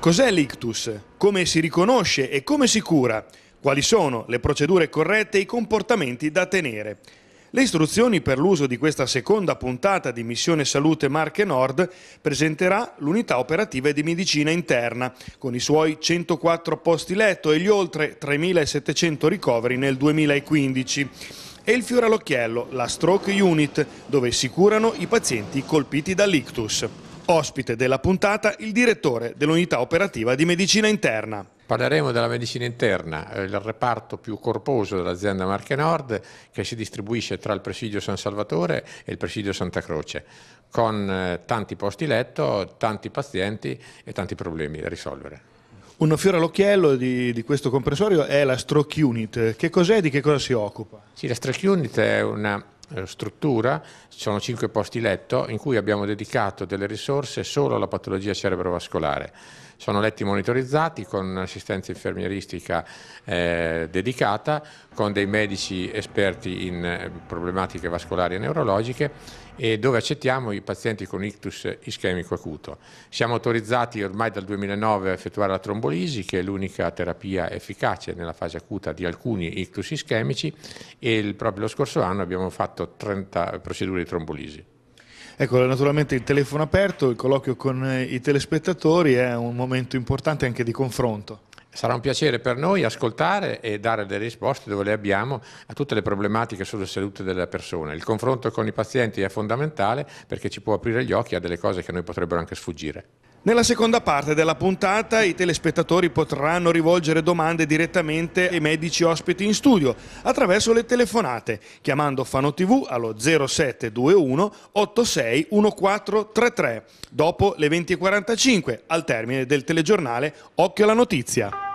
Cos'è l'ictus? Come si riconosce e come si cura? Quali sono le procedure corrette e i comportamenti da tenere? Le istruzioni per l'uso di questa seconda puntata di Missione Salute Marche Nord presenterà l'unità operativa di medicina interna, con i suoi 104 posti letto e gli oltre 3.700 ricoveri nel 2015, e il fiore all'occhiello, la Stroke Unit, dove si curano i pazienti colpiti dall'ictus. Ospite della puntata il direttore dell'unità operativa di medicina interna. Parleremo della medicina interna, eh, il reparto più corposo dell'azienda Marche Nord che si distribuisce tra il presidio San Salvatore e il presidio Santa Croce, con eh, tanti posti letto, tanti pazienti e tanti problemi da risolvere. Un fiore all'occhiello di, di, questo comprensorio è la Stroke Unit. Che cos'è e di che cosa si occupa? Sì, la Stroke Unit è una eh, struttura, sono cinque posti letto in cui abbiamo dedicato delle risorse solo alla patologia cerebrovascolare. Sono letti monitorizzati con assistenza infermieristica eh, dedicata, con dei medici esperti in eh, problematiche vascolari e neurologiche e dove accettiamo i pazienti con ictus ischemico acuto. Siamo autorizzati ormai dal 2009 a effettuare la trombolisi, che è l'unica terapia efficace nella fase acuta di alcuni ictus ischemici e il, proprio lo scorso anno abbiamo fatto fatto 30 procedure di trombolisi. Ecco, naturalmente il telefono aperto, il colloquio con eh, i telespettatori è un momento importante anche di confronto. Sarà un piacere per noi ascoltare e dare delle risposte dove le abbiamo a tutte le problematiche sulla salute della persona. Il confronto con i pazienti è fondamentale perché ci può aprire gli occhi a delle cose che a noi potrebbero anche sfuggire. Nella seconda parte della puntata i telespettatori potranno rivolgere domande direttamente ai medici ospiti in studio attraverso le telefonate chiamando Fano TV allo 0721 86 1433 dopo le 20.45 al termine del telegiornale Occhio alla notizia.